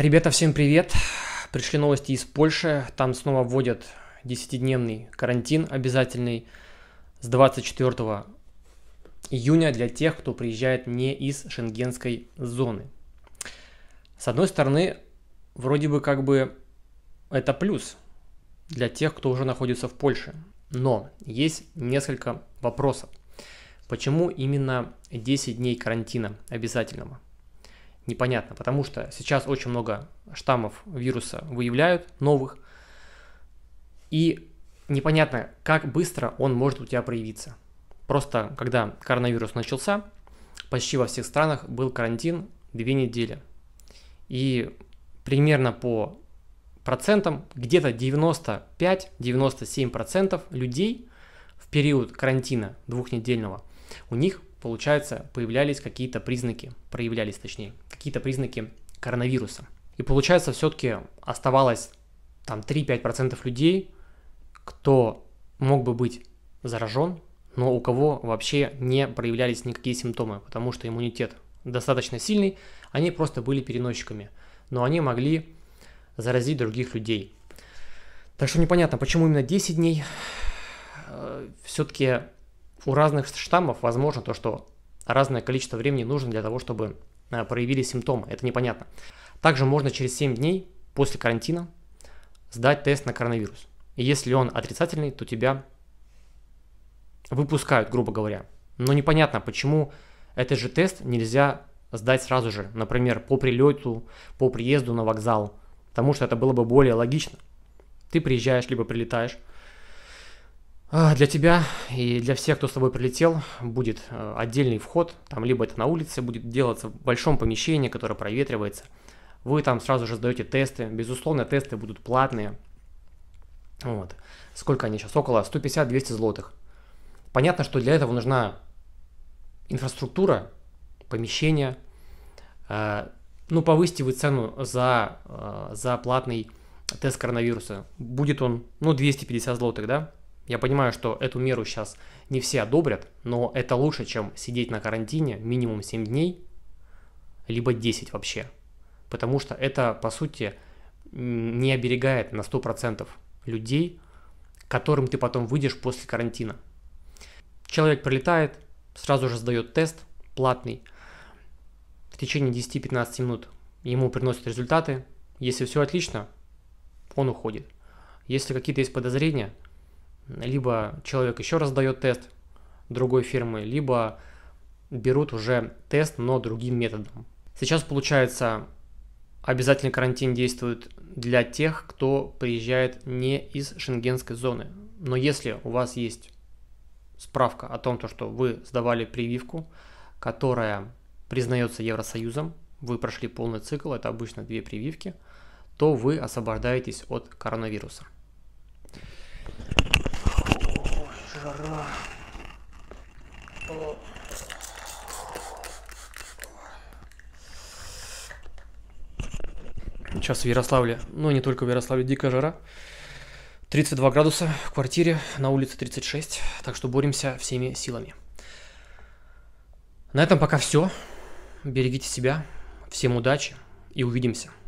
Ребята, всем привет! Пришли новости из Польши. Там снова вводят 10-дневный карантин обязательный с 24 июня для тех, кто приезжает не из шенгенской зоны. С одной стороны, вроде бы как бы это плюс для тех, кто уже находится в Польше. Но есть несколько вопросов. Почему именно 10 дней карантина обязательного? непонятно, потому что сейчас очень много штаммов вируса выявляют, новых, и непонятно, как быстро он может у тебя проявиться. Просто когда коронавирус начался, почти во всех странах был карантин две недели. И примерно по процентам, где-то 95-97% людей в период карантина двухнедельного, у них получается, появлялись какие-то признаки, проявлялись точнее, какие-то признаки коронавируса. И получается, все-таки оставалось там 3-5% людей, кто мог бы быть заражен, но у кого вообще не проявлялись никакие симптомы, потому что иммунитет достаточно сильный, они просто были переносчиками, но они могли заразить других людей. Так что непонятно, почему именно 10 дней. Э, все-таки у разных штаммов возможно то, что разное количество времени нужно для того, чтобы э, проявили симптомы. Это непонятно. Также можно через 7 дней после карантина сдать тест на коронавирус. И если он отрицательный, то тебя выпускают, грубо говоря. Но непонятно, почему этот же тест нельзя сдать сразу же, например, по прилету, по приезду на вокзал, потому что это было бы более логично. Ты приезжаешь, либо прилетаешь, а, для тебя и для всех, кто с тобой прилетел, будет э, отдельный вход, там либо это на улице будет делаться в большом помещении, которое проветривается. Вы там сразу же сдаете тесты, безусловно, тесты будут платные. Вот. Сколько они сейчас? Около 150-200 злотых. Понятно, что для этого нужна инфраструктура, помещение. Э, ну, повысите вы цену за, э, за платный тест коронавируса. Будет он, ну, 250 злотых, да? Я понимаю, что эту меру сейчас не все одобрят, но это лучше, чем сидеть на карантине минимум 7 дней, либо 10 вообще. Потому что это, по сути, не оберегает на 100% людей, которым ты потом выйдешь после карантина. Человек прилетает, сразу же сдает тест, платный, в течение 10-15 минут ему приносят результаты. Если все отлично, он уходит. Если какие-то есть подозрения – либо человек еще раз дает тест другой фирмы, либо берут уже тест, но другим методом. Сейчас, получается, обязательный карантин действует для тех, кто приезжает не из шенгенской зоны. Но если у вас есть справка о том, что вы сдавали прививку, которая признается Евросоюзом, вы прошли полный цикл, это обычно две прививки, то вы освобождаетесь от коронавируса. жара. Сейчас в Ярославле, ну не только в Ярославле, дикая жара. 32 градуса в квартире, на улице 36, так что боремся всеми силами. На этом пока все. Берегите себя, всем удачи и увидимся.